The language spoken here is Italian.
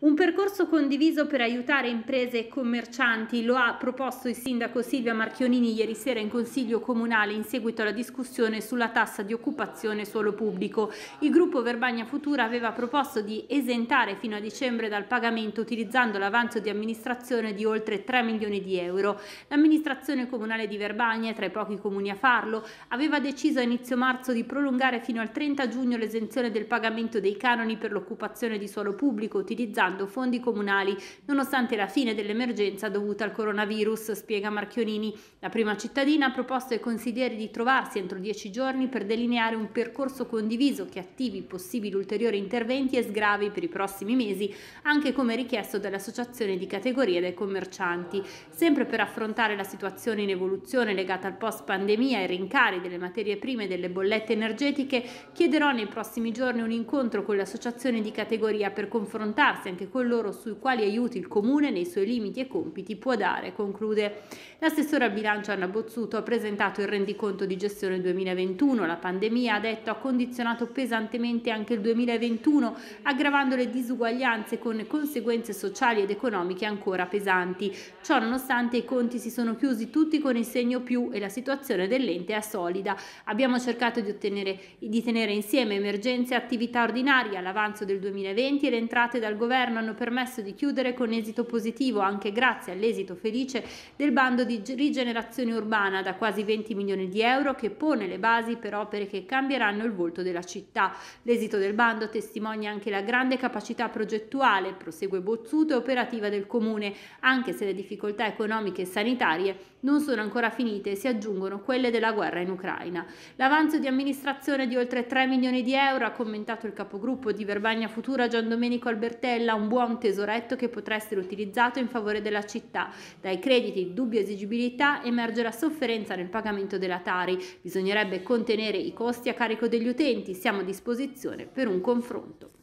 Un percorso condiviso per aiutare imprese e commercianti lo ha proposto il sindaco Silvia Marchionini ieri sera in Consiglio Comunale in seguito alla discussione sulla tassa di occupazione suolo pubblico. Il gruppo Verbagna Futura aveva proposto di esentare fino a dicembre dal pagamento utilizzando l'avanzo di amministrazione di oltre 3 milioni di euro. L'amministrazione comunale di Verbagna, tra i pochi comuni a farlo, aveva deciso a inizio marzo di prolungare fino al 30 giugno l'esenzione del pagamento dei canoni per l'occupazione di suolo pubblico utilizzando mobilitando fondi comunali nonostante la fine dell'emergenza dovuta al coronavirus, spiega Marchionini. La prima cittadina ha proposto ai consiglieri di trovarsi entro dieci giorni per delineare un percorso condiviso che attivi possibili ulteriori interventi e sgravi per i prossimi mesi, anche come richiesto dall'associazione di categoria dei commercianti. Sempre per affrontare la situazione in evoluzione legata al post pandemia e rincari delle materie prime e delle bollette energetiche, chiederò nei prossimi giorni un incontro con l'associazione di categoria per confrontarsi anche con loro sui quali aiuti il Comune nei suoi limiti e compiti può dare, conclude. L'assessore al bilancio Anna Bozzuto ha presentato il rendiconto di gestione 2021. La pandemia, ha detto, ha condizionato pesantemente anche il 2021, aggravando le disuguaglianze con conseguenze sociali ed economiche ancora pesanti. Ciò nonostante i conti si sono chiusi tutti con il segno più e la situazione dell'ente è solida. Abbiamo cercato di, ottenere, di tenere insieme emergenze, e attività ordinarie, l'avanzo del 2020 e le entrate dal governo governo hanno permesso di chiudere con esito positivo, anche grazie all'esito felice del bando di rigenerazione urbana da quasi 20 milioni di euro che pone le basi per opere che cambieranno il volto della città. L'esito del bando testimonia anche la grande capacità progettuale, prosegue Bozzuto, e operativa del comune, anche se le difficoltà economiche e sanitarie non sono ancora finite e si aggiungono quelle della guerra in Ucraina. L'avanzo di amministrazione di oltre 3 milioni di euro, ha commentato il capogruppo di Verbagna Futura Gian Domenico Albertella, un buon tesoretto che potrà essere utilizzato in favore della città. Dai crediti, dubbia esigibilità emerge la sofferenza nel pagamento della Tari. Bisognerebbe contenere i costi a carico degli utenti. Siamo a disposizione per un confronto.